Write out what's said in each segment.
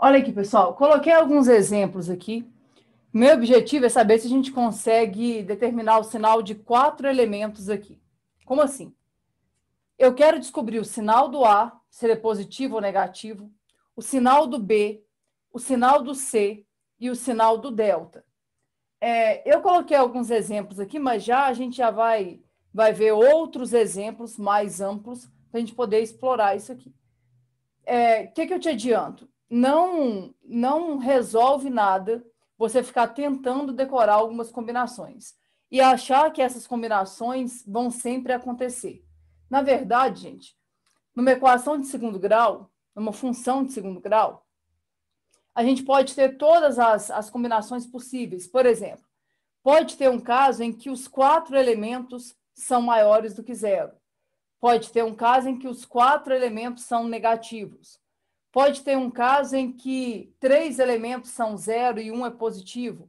Olha aqui, pessoal, coloquei alguns exemplos aqui. Meu objetivo é saber se a gente consegue determinar o sinal de quatro elementos aqui. Como assim? Eu quero descobrir o sinal do A, se ele é positivo ou negativo, o sinal do B, o sinal do C e o sinal do delta. É, eu coloquei alguns exemplos aqui, mas já a gente já vai, vai ver outros exemplos mais amplos para a gente poder explorar isso aqui. O é, que, que eu te adianto? não, não resolve nada você ficar tentando decorar algumas combinações e achar que essas combinações vão sempre acontecer. Na verdade, gente, numa equação de segundo grau, numa função de segundo grau, a gente pode ter todas as, as combinações possíveis. Por exemplo, pode ter um caso em que os quatro elementos são maiores do que zero. Pode ter um caso em que os quatro elementos são negativos. Pode ter um caso em que três elementos são zero e um é positivo.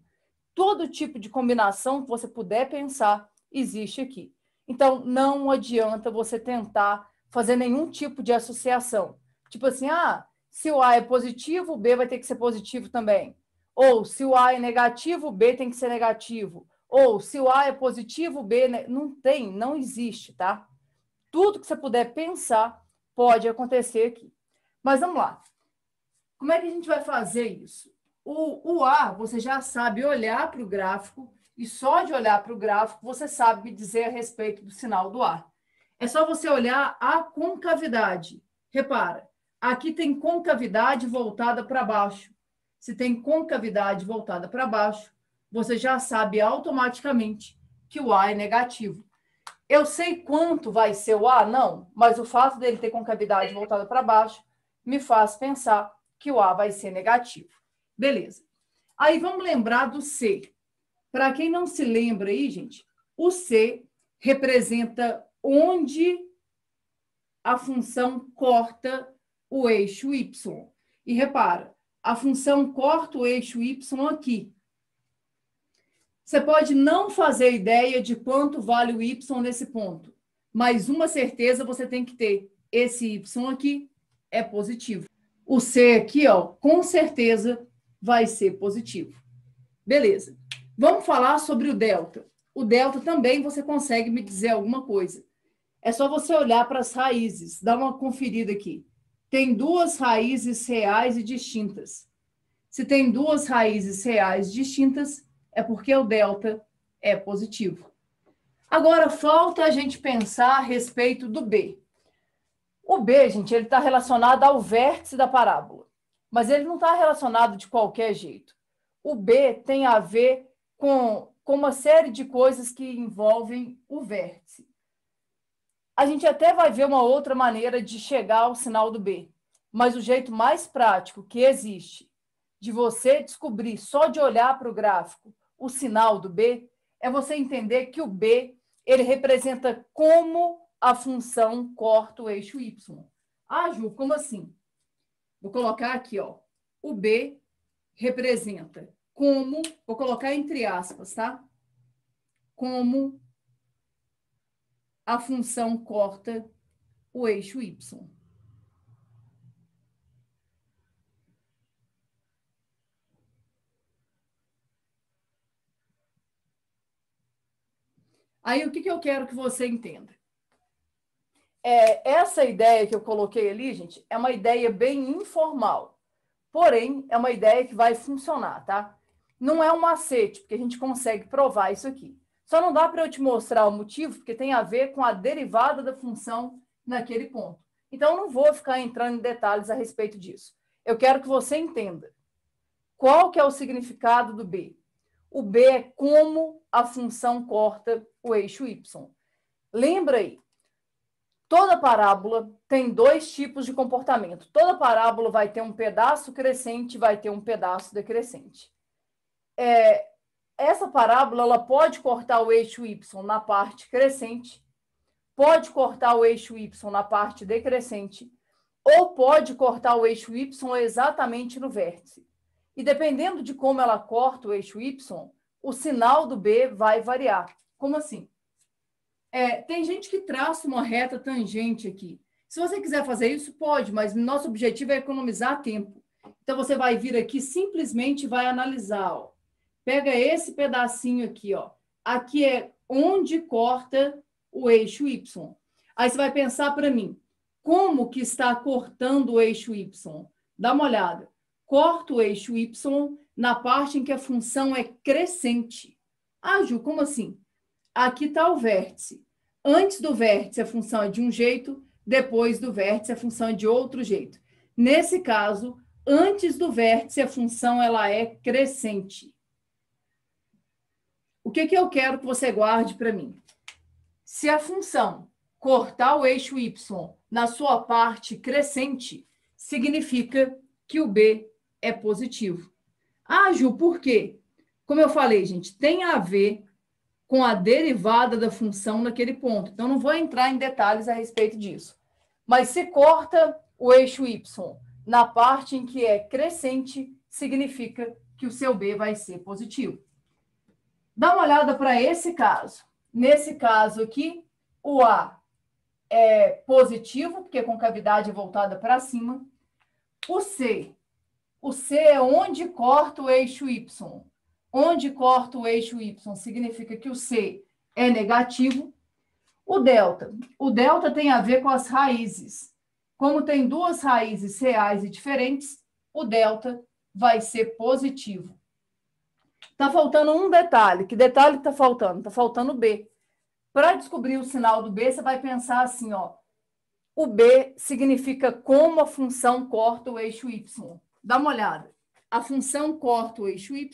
Todo tipo de combinação que você puder pensar existe aqui. Então, não adianta você tentar fazer nenhum tipo de associação. Tipo assim, ah, se o A é positivo, o B vai ter que ser positivo também. Ou se o A é negativo, o B tem que ser negativo. Ou se o A é positivo, o B é ne... não tem, não existe, tá? Tudo que você puder pensar pode acontecer aqui. Mas vamos lá. Como é que a gente vai fazer isso? O, o A, você já sabe olhar para o gráfico, e só de olhar para o gráfico você sabe me dizer a respeito do sinal do A. É só você olhar a concavidade. Repara, aqui tem concavidade voltada para baixo. Se tem concavidade voltada para baixo, você já sabe automaticamente que o A é negativo. Eu sei quanto vai ser o A, não, mas o fato dele ter concavidade voltada para baixo me faz pensar que o A vai ser negativo. Beleza. Aí vamos lembrar do C. Para quem não se lembra aí, gente, o C representa onde a função corta o eixo Y. E repara, a função corta o eixo Y aqui. Você pode não fazer ideia de quanto vale o Y nesse ponto, mas uma certeza você tem que ter: esse Y aqui é positivo. O C aqui, ó, com certeza vai ser positivo. Beleza. Vamos falar sobre o delta. O delta também você consegue me dizer alguma coisa. É só você olhar para as raízes, dá uma conferida aqui. Tem duas raízes reais e distintas. Se tem duas raízes reais distintas, é porque o delta é positivo. Agora falta a gente pensar a respeito do B. O B, gente, ele está relacionado ao vértice da parábola, mas ele não está relacionado de qualquer jeito. O B tem a ver com, com uma série de coisas que envolvem o vértice. A gente até vai ver uma outra maneira de chegar ao sinal do B, mas o jeito mais prático que existe de você descobrir só de olhar para o gráfico o sinal do B é você entender que o B ele representa como a função corta o eixo y. Ah, Ju, como assim? Vou colocar aqui, ó. O B representa como, vou colocar entre aspas, tá? Como a função corta o eixo y. Aí o que, que eu quero que você entenda? É, essa ideia que eu coloquei ali, gente, é uma ideia bem informal. Porém, é uma ideia que vai funcionar, tá? Não é um macete, porque a gente consegue provar isso aqui. Só não dá para eu te mostrar o motivo, porque tem a ver com a derivada da função naquele ponto. Então, eu não vou ficar entrando em detalhes a respeito disso. Eu quero que você entenda. Qual que é o significado do B? O B é como a função corta o eixo Y. Lembra aí, Toda parábola tem dois tipos de comportamento. Toda parábola vai ter um pedaço crescente, vai ter um pedaço decrescente. É, essa parábola ela pode cortar o eixo y na parte crescente, pode cortar o eixo y na parte decrescente, ou pode cortar o eixo y exatamente no vértice. E dependendo de como ela corta o eixo y, o sinal do b vai variar. Como assim? É, tem gente que traça uma reta tangente aqui. Se você quiser fazer isso, pode, mas nosso objetivo é economizar tempo. Então, você vai vir aqui simplesmente vai analisar. Ó. Pega esse pedacinho aqui. Ó. Aqui é onde corta o eixo Y. Aí você vai pensar para mim, como que está cortando o eixo Y? Dá uma olhada. Corta o eixo Y na parte em que a função é crescente. Ah, Ju, como assim? aqui está o vértice. Antes do vértice, a é função é de um jeito, depois do vértice, a é função é de outro jeito. Nesse caso, antes do vértice, a função ela é crescente. O que, que eu quero que você guarde para mim? Se a função cortar o eixo y na sua parte crescente, significa que o b é positivo. Ah, Ju, por quê? Como eu falei, gente, tem a ver com a derivada da função naquele ponto. Então, não vou entrar em detalhes a respeito disso. Mas se corta o eixo y na parte em que é crescente, significa que o seu b vai ser positivo. Dá uma olhada para esse caso. Nesse caso aqui, o A é positivo, porque a é concavidade é voltada para cima. O C, o C é onde corta o eixo Y onde corta o eixo Y, significa que o C é negativo. O delta. O delta tem a ver com as raízes. Como tem duas raízes reais e diferentes, o delta vai ser positivo. Tá faltando um detalhe. Que detalhe está tá faltando? Tá faltando o B. Para descobrir o sinal do B, você vai pensar assim, ó. O B significa como a função corta o eixo y. Dá uma olhada. A função corta o eixo y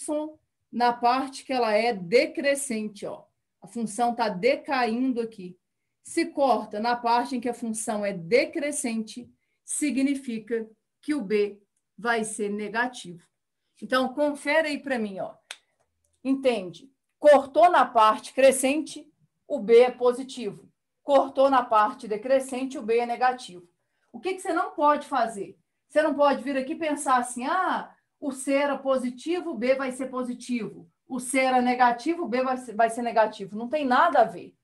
na parte que ela é decrescente, ó. A função está decaindo aqui. Se corta na parte em que a função é decrescente, significa que o B vai ser negativo. Então, confere aí para mim, ó. Entende? Cortou na parte crescente, o B é positivo. Cortou na parte decrescente, o B é negativo. O que, que você não pode fazer? Você não pode vir aqui pensar assim, ah, o c era positivo, o B vai ser positivo. O c é negativo, o B vai ser, vai ser negativo. Não tem nada a ver.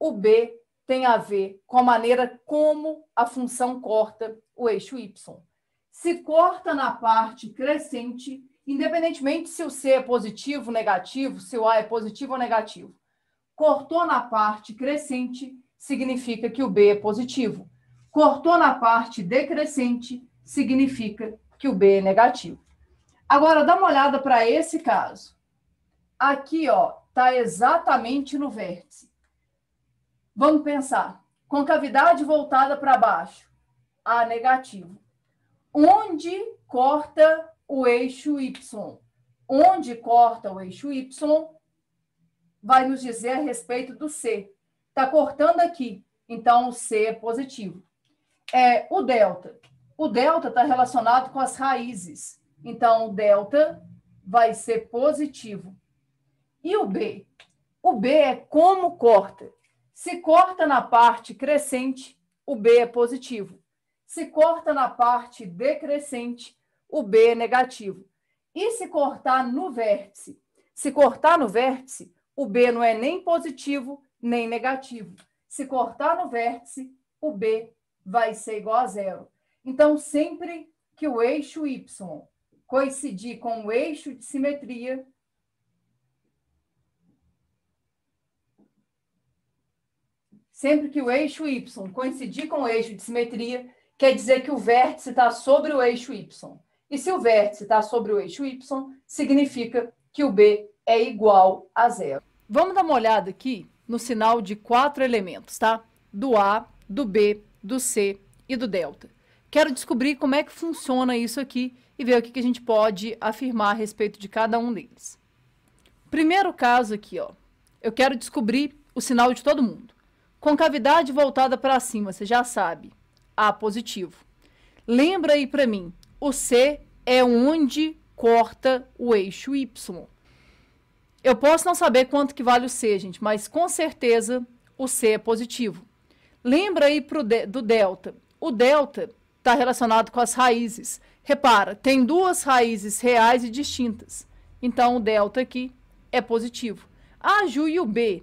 O B tem a ver com a maneira como a função corta o eixo y. Se corta na parte crescente, independentemente se o C é positivo, negativo, se o A é positivo ou negativo. Cortou na parte crescente, significa que o B é positivo. Cortou na parte decrescente, significa que o B é negativo. Agora, dá uma olhada para esse caso. Aqui, ó, está exatamente no vértice. Vamos pensar. Concavidade voltada para baixo. A negativo. Onde corta o eixo Y? Onde corta o eixo Y vai nos dizer a respeito do C. Está cortando aqui. Então, o C é positivo. É, o delta. O delta está relacionado com as raízes. Então, o delta vai ser positivo. E o B? O B é como corta. Se corta na parte crescente, o B é positivo. Se corta na parte decrescente, o B é negativo. E se cortar no vértice? Se cortar no vértice, o B não é nem positivo nem negativo. Se cortar no vértice, o B vai ser igual a zero. Então, sempre que o eixo Y coincidir com o eixo de simetria sempre que o eixo y coincidir com o eixo de simetria, quer dizer que o vértice está sobre o eixo y. E se o vértice está sobre o eixo y, significa que o b é igual a zero. Vamos dar uma olhada aqui no sinal de quatro elementos, tá? Do A, do B, do C e do delta. Quero descobrir como é que funciona isso aqui e ver o que, que a gente pode afirmar a respeito de cada um deles. Primeiro caso aqui, ó. Eu quero descobrir o sinal de todo mundo. Concavidade voltada para cima, você já sabe. A positivo. Lembra aí para mim, o C é onde corta o eixo Y. Eu posso não saber quanto que vale o C, gente, mas com certeza o C é positivo. Lembra aí de, do delta. O delta está relacionado com as raízes. Repara, tem duas raízes reais e distintas. Então, o delta aqui é positivo. A Ju e o B.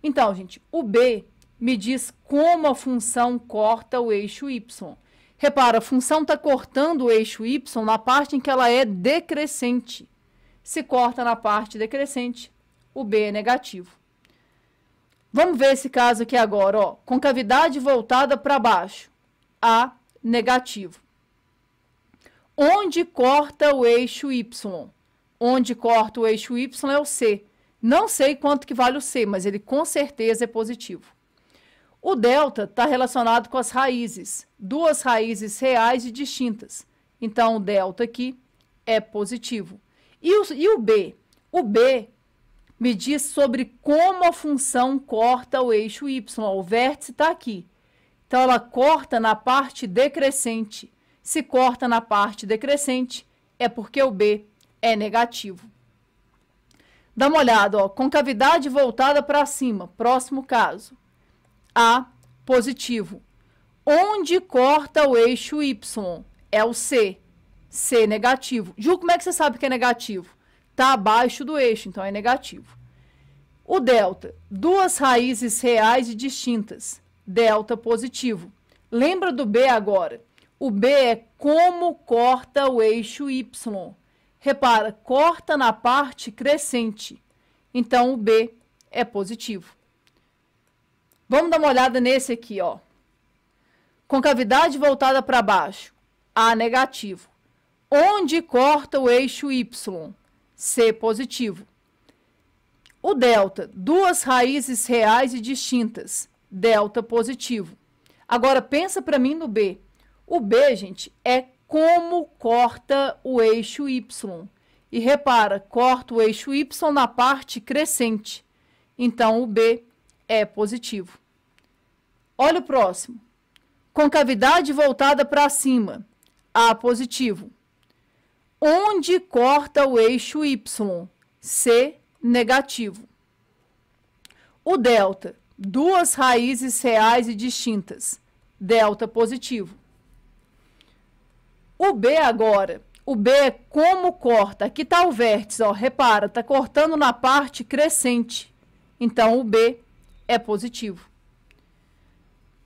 Então, gente, o B me diz como a função corta o eixo y. Repara, a função está cortando o eixo y na parte em que ela é decrescente. Se corta na parte decrescente, o B é negativo. Vamos ver esse caso aqui agora. Ó. Concavidade voltada para baixo. A negativo. Onde corta o eixo Y? Onde corta o eixo Y é o C. Não sei quanto que vale o C, mas ele com certeza é positivo. O delta está relacionado com as raízes, duas raízes reais e distintas. Então, o delta aqui é positivo. E o, e o B? O B me diz sobre como a função corta o eixo y. O vértice está aqui. Então, ela corta na parte decrescente. Se corta na parte decrescente, é porque o B é negativo. Dá uma olhada, ó, concavidade voltada para cima, próximo caso. A positivo. Onde corta o eixo Y? É o C. C negativo. Ju, como é que você sabe que é negativo? Está abaixo do eixo, então é negativo. O delta, duas raízes reais e distintas. Delta positivo. Lembra do B agora? O B é como corta o eixo Y. Repara, corta na parte crescente. Então, o B é positivo. Vamos dar uma olhada nesse aqui, ó. Concavidade voltada para baixo, A negativo. Onde corta o eixo Y? C positivo. O delta, duas raízes reais e distintas, delta positivo. Agora pensa para mim no B. O B, gente, é como corta o eixo Y. E repara, corta o eixo Y na parte crescente. Então, o B é positivo. Olha o próximo. Concavidade voltada para cima. A positivo. Onde corta o eixo Y? C negativo. O delta. Duas raízes reais e distintas. Delta positivo. O B agora. O B é como corta. Aqui está o vértice, ó. Repara, está cortando na parte crescente. Então, o B é positivo.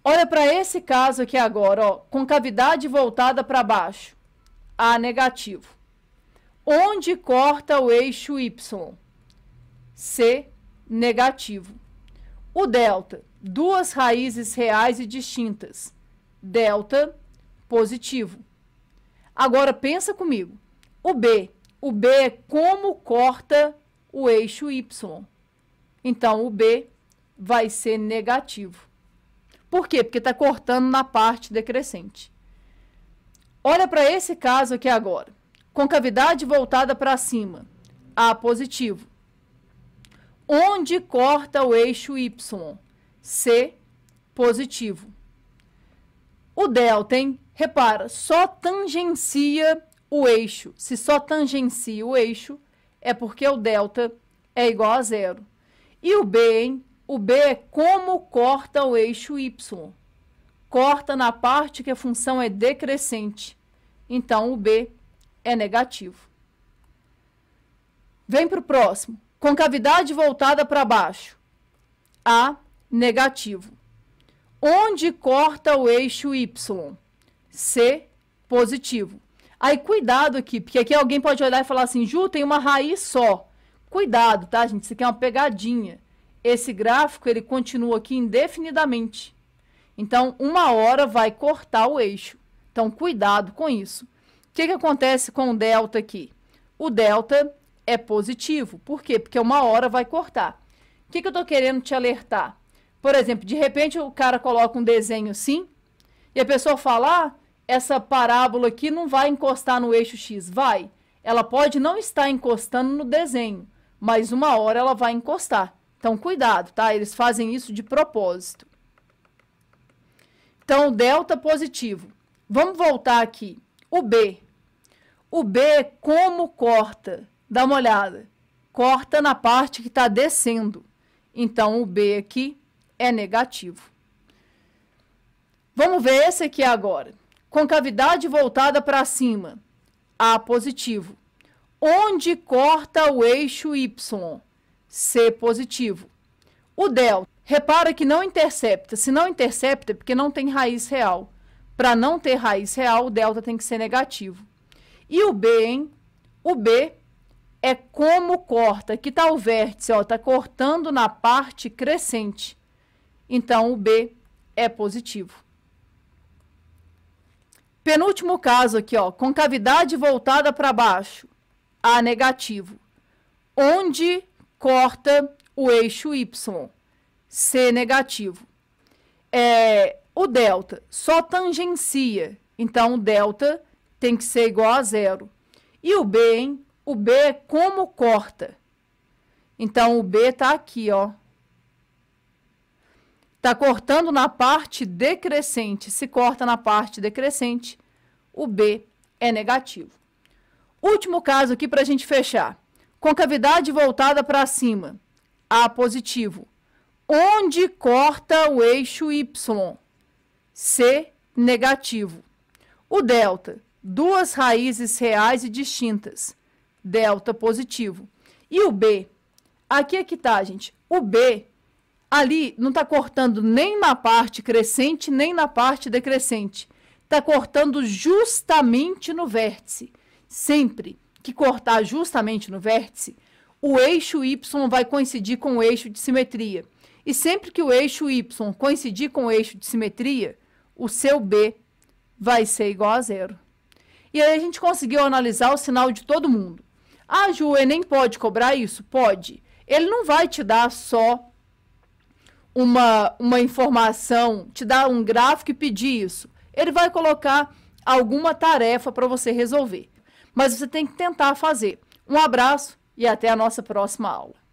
Olha para esse caso aqui agora, ó, concavidade voltada para baixo, A negativo. Onde corta o eixo Y? C negativo. O delta, duas raízes reais e distintas. Delta positivo. Agora pensa comigo. O B, o B é como corta o eixo Y. Então o B vai ser negativo. Por quê? Porque está cortando na parte decrescente. Olha para esse caso aqui agora. Concavidade voltada para cima. A positivo. Onde corta o eixo Y? C positivo. O delta, hein? Repara, só tangencia o eixo. Se só tangencia o eixo, é porque o delta é igual a zero. E o B, hein? O B é como corta o eixo Y. Corta na parte que a função é decrescente. Então, o B é negativo. Vem para o próximo. Concavidade voltada para baixo. A, negativo. Onde corta o eixo Y? ser positivo. Aí, cuidado aqui, porque aqui alguém pode olhar e falar assim, Ju, tem uma raiz só. Cuidado, tá, gente? Isso aqui é uma pegadinha. Esse gráfico, ele continua aqui indefinidamente. Então, uma hora vai cortar o eixo. Então, cuidado com isso. O que, que acontece com o delta aqui? O delta é positivo. Por quê? Porque uma hora vai cortar. O que, que eu estou querendo te alertar? Por exemplo, de repente o cara coloca um desenho assim, e a pessoa fala, ah, essa parábola aqui não vai encostar no eixo X, vai. Ela pode não estar encostando no desenho, mas uma hora ela vai encostar. Então, cuidado, tá? Eles fazem isso de propósito. Então, delta positivo. Vamos voltar aqui. O B. O B, como corta? Dá uma olhada. Corta na parte que está descendo. Então, o B aqui é negativo. Vamos ver esse aqui agora concavidade voltada para cima, A positivo. Onde corta o eixo Y, C positivo. O delta, repara que não intercepta. Se não intercepta, é porque não tem raiz real. Para não ter raiz real, o delta tem que ser negativo. E o B, hein? O B é como corta. Que está o vértice? Está cortando na parte crescente. Então, o B é positivo. Penúltimo caso aqui, ó, concavidade voltada para baixo, A negativo, onde corta o eixo Y, C negativo. É, o delta só tangencia, então o delta tem que ser igual a zero. E o B, hein? O B é como corta. Então, o B está aqui, ó, Está cortando na parte decrescente. Se corta na parte decrescente, o B é negativo. Último caso aqui para a gente fechar. Concavidade voltada para cima. A positivo. Onde corta o eixo Y? C negativo. O delta, duas raízes reais e distintas. Delta positivo. E o B? Aqui é que tá, gente. O B ali não está cortando nem na parte crescente, nem na parte decrescente. Está cortando justamente no vértice. Sempre que cortar justamente no vértice, o eixo Y vai coincidir com o eixo de simetria. E sempre que o eixo Y coincidir com o eixo de simetria, o seu B vai ser igual a zero. E aí a gente conseguiu analisar o sinal de todo mundo. Ah, Ju, o Enem pode cobrar isso? Pode. Ele não vai te dar só uma, uma informação, te dar um gráfico e pedir isso. Ele vai colocar alguma tarefa para você resolver. Mas você tem que tentar fazer. Um abraço e até a nossa próxima aula.